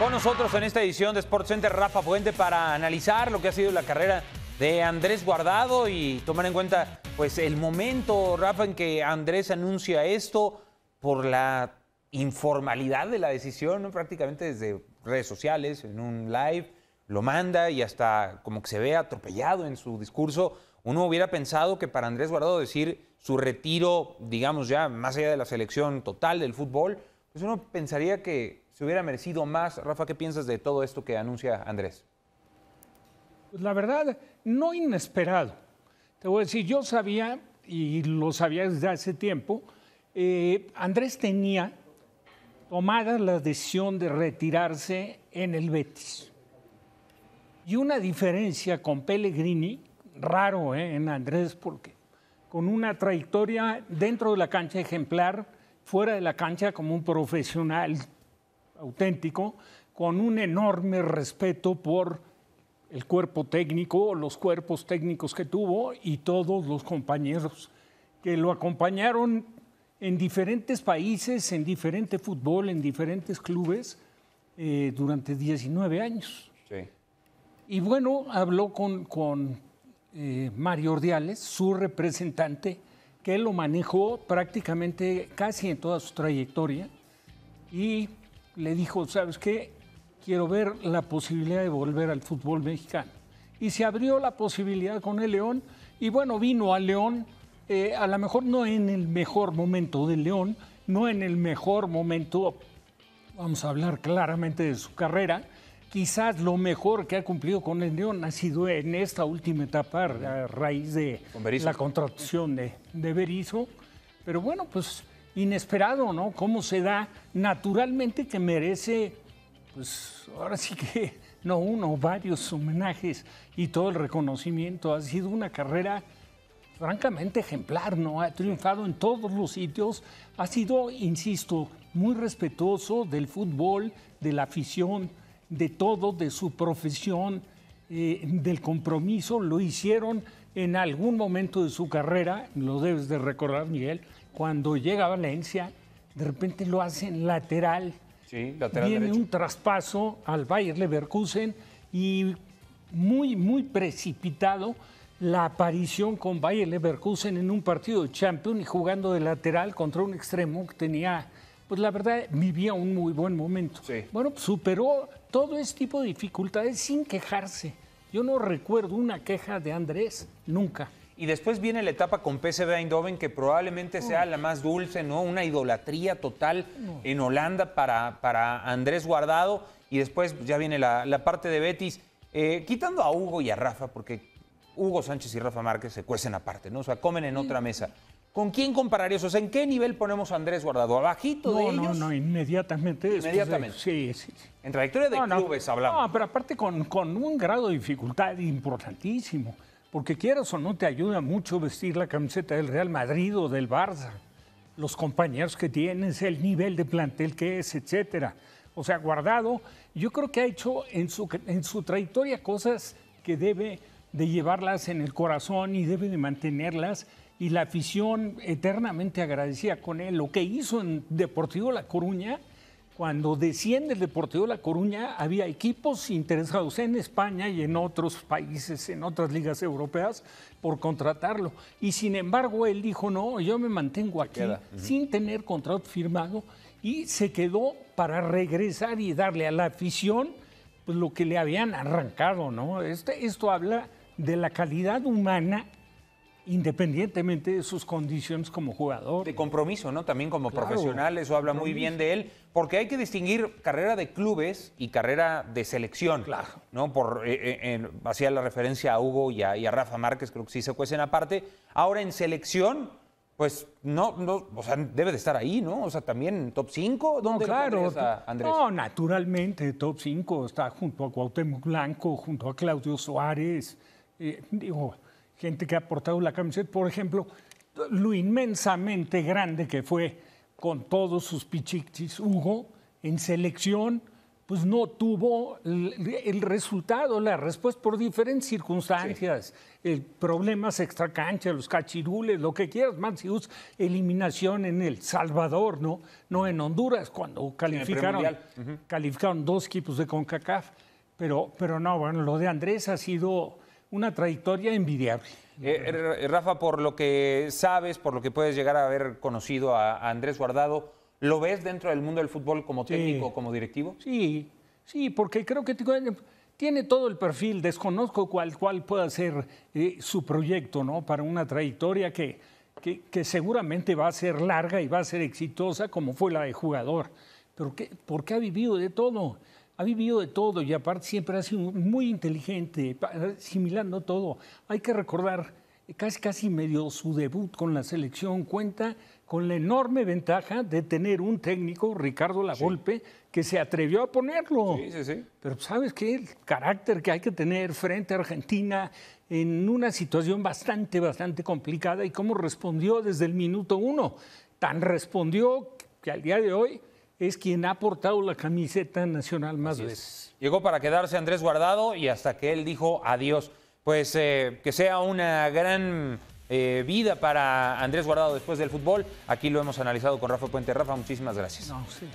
Con nosotros en esta edición de Sports Center, Rafa Puente, para analizar lo que ha sido la carrera de Andrés Guardado y tomar en cuenta pues, el momento, Rafa, en que Andrés anuncia esto por la informalidad de la decisión, prácticamente desde redes sociales, en un live, lo manda y hasta como que se ve atropellado en su discurso. Uno hubiera pensado que para Andrés Guardado decir su retiro, digamos ya, más allá de la selección total del fútbol, pues uno pensaría que se hubiera merecido más. Rafa, ¿qué piensas de todo esto que anuncia Andrés? Pues la verdad, no inesperado. Te voy a decir, yo sabía, y lo sabía desde hace tiempo, eh, Andrés tenía tomada la decisión de retirarse en el Betis. Y una diferencia con Pellegrini, raro eh, en Andrés, porque con una trayectoria dentro de la cancha ejemplar, fuera de la cancha como un profesional auténtico, con un enorme respeto por el cuerpo técnico, los cuerpos técnicos que tuvo y todos los compañeros que lo acompañaron en diferentes países, en diferente fútbol, en diferentes clubes eh, durante 19 años. Y bueno, habló con, eh, Mario Ordiales, su representante, que lo manejó prácticamente casi en toda su trayectoria y le dijo, ¿sabes qué? Quiero ver la posibilidad de volver al fútbol mexicano. Y se abrió la posibilidad con el León y bueno, vino al León, eh, a lo mejor no en el mejor momento del León, no en el mejor momento, vamos a hablar claramente de su carrera, quizás lo mejor que ha cumplido con el Neón ha sido en esta última etapa a raíz de la contracción de, de Berizzo. Pero bueno, pues inesperado, ¿no? Cómo se da naturalmente que merece, pues ahora sí que no uno, varios homenajes y todo el reconocimiento. Ha sido una carrera francamente ejemplar, ¿no? Ha triunfado en todos los sitios, ha sido, insisto, muy respetuoso del fútbol, de la afición, de todo, de su profesión, eh, del compromiso, lo hicieron en algún momento de su carrera, lo debes de recordar, Miguel, cuando llega a Valencia, de repente lo hacen lateral. Sí, lateral un traspaso al Bayer Leverkusen y muy, muy precipitado la aparición con Bayer Leverkusen en un partido de Champions y jugando de lateral contra un extremo que tenía, pues la verdad, vivía un muy buen momento. Bueno, pues superó todo este tipo de dificultades sin quejarse. Yo no recuerdo una queja de Andrés, nunca. Y después viene la etapa con PSV Eindhoven, que probablemente sea la más dulce, ¿no? Una idolatría total en Holanda para, para, Andrés Guardado. Y después ya viene la, parte de Betis, eh, quitando a Hugo y a Rafa, porque Hugo Sánchez y Rafa Márquez se cuecen aparte, ¿no? O sea, comen en otra mesa. ¿Con quién comparar eso? O sea, ¿en qué nivel ponemos a Andrés Guardado? ¿Abajito no, de ellos? No, no, inmediatamente. Inmediatamente. sí, sí, En trayectoria de clubes hablamos. No, pero aparte con, con, un grado de dificultad importantísimo. Porque quieras o no, te ayuda mucho vestir la camiseta del Real Madrid o del Barça. Los compañeros que tienes, el nivel de plantel que es, etcétera. O sea, Guardado, yo creo que ha hecho en su, en su trayectoria cosas que debe de llevarlas en el corazón y debe de mantenerlas y la afición eternamente agradecía con él. Lo que hizo en Deportivo La Coruña, cuando desciende el Deportivo La Coruña, había equipos interesados en España y en otros países, en otras ligas europeas, por contratarlo. Y sin embargo, él dijo, no, yo me mantengo aquí sin tener contrato firmado y se quedó para regresar y darle a la afición pues, lo que le habían arrancado, ¿no? Este, esto habla de la calidad humana independientemente de sus condiciones como jugador. De compromiso, ¿no? También como profesional, eso habla muy bien de él, porque hay que distinguir carrera de clubes y carrera de selección, claro. ¿no? Por, eh, eh, hacía la referencia a Hugo y a, Rafa Márquez, creo que sí se cuecen aparte. Ahora en selección, pues no, no, o sea, debe de estar ahí, ¿no? O sea, también top 5, ¿dónde no, claro, Andrés? No, naturalmente, top 5, está junto a Cuauhtémoc Blanco, junto a Claudio Suárez, eh, digo gente que ha portado la camiseta, por ejemplo, lo inmensamente grande que fue con todos sus pichichis Hugo en selección, pues no tuvo el, resultado, la respuesta por diferentes circunstancias, problemas extra problemas extracancha, los cachirules, lo que quieras, Mansius, eliminación en El Salvador, ¿no? No en Honduras, cuando calificaron, calificaron dos equipos de CONCACAF. Pero, pero no, bueno, lo de Andrés ha sido una trayectoria envidiable. Eh, eh, eh, Rafa, por lo que sabes, por lo que puedes llegar a haber conocido a, Andrés Guardado, ¿lo ves dentro del mundo del fútbol como técnico, como directivo? Sí, sí, porque creo que tiene todo el perfil, desconozco cuál, cuál pueda ser su proyecto, ¿no? Para una trayectoria que, que, seguramente va a ser larga y va a ser exitosa como fue la de jugador, pero qué porque ha vivido de todo ha vivido de todo y aparte siempre ha sido muy inteligente, asimilando todo. Hay que recordar, eh, casi casi medio su debut con la selección cuenta con la enorme ventaja de tener un técnico, Ricardo Lavolpe, que se atrevió a ponerlo. Sí, sí, sí. Pero pues, sabes qué, el carácter que hay que tener frente a Argentina en una situación bastante, bastante complicada y cómo respondió desde el minuto uno. Tan respondió que al día de hoy es quien ha portado la camiseta nacional más veces. Llegó para quedarse Andrés Guardado y hasta que él dijo adiós. Pues eh, que sea una gran eh, vida para Andrés Guardado después del fútbol. Aquí lo hemos analizado con Rafa Puente. Rafa, muchísimas gracias. No, sí.